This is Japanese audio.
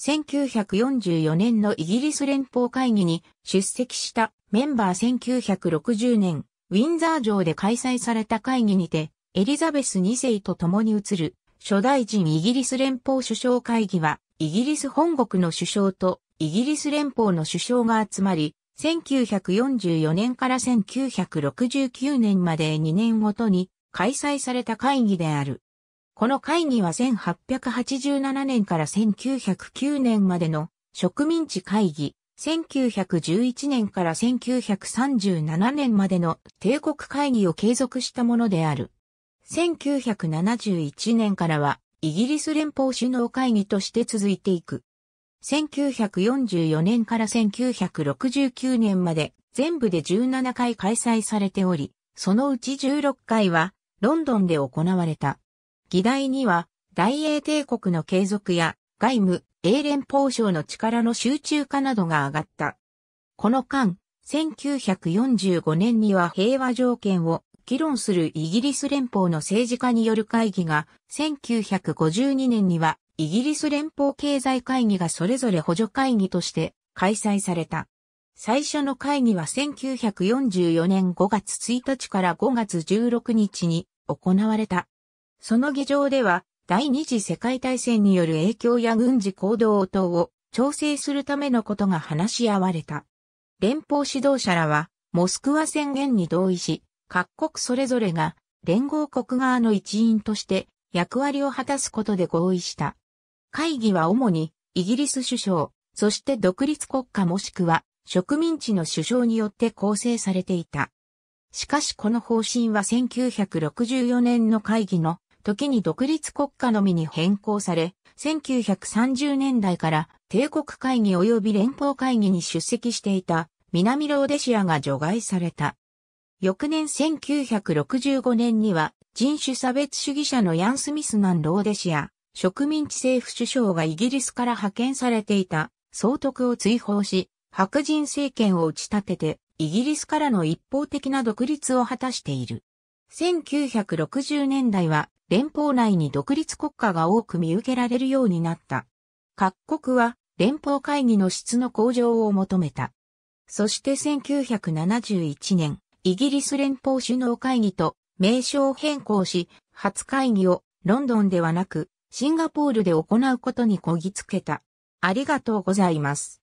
1944年のイギリス連邦会議に出席したメンバー1960年、ウィンザー城で開催された会議にて、エリザベス2世と共に移る、初代人イギリス連邦首相会議は、イギリス本国の首相とイギリス連邦の首相が集まり、1944年から1969年まで2年ごとに開催された会議である。この会議は1887年から1909年までの植民地会議、1911年から1937年までの帝国会議を継続したものである。1971年からはイギリス連邦首脳会議として続いていく。1944年から1969年まで全部で17回開催されており、そのうち16回はロンドンで行われた。議題には、大英帝国の継続や、外務、英連邦省の力の集中化などが上がった。この間、1945年には平和条件を議論するイギリス連邦の政治家による会議が、1952年にはイギリス連邦経済会議がそれぞれ補助会議として開催された。最初の会議は1944年5月1日から5月16日に行われた。その議場では、第二次世界大戦による影響や軍事行動等を調整するためのことが話し合われた。連邦指導者らは、モスクワ宣言に同意し、各国それぞれが連合国側の一員として役割を果たすことで合意した。会議は主にイギリス首相、そして独立国家もしくは植民地の首相によって構成されていた。しかしこの方針は1964年の会議の時に独立国家のみに変更され、1930年代から帝国会議及び連邦会議に出席していた南ローデシアが除外された。翌年1965年には人種差別主義者のヤン・スミスン・ローデシア、植民地政府首相がイギリスから派遣されていた総督を追放し、白人政権を打ち立てて、イギリスからの一方的な独立を果たしている。1960年代は連邦内に独立国家が多く見受けられるようになった。各国は連邦会議の質の向上を求めた。そして1971年、イギリス連邦首脳会議と名称変更し、初会議をロンドンではなく、シンガポールで行うことにこぎつけた。ありがとうございます。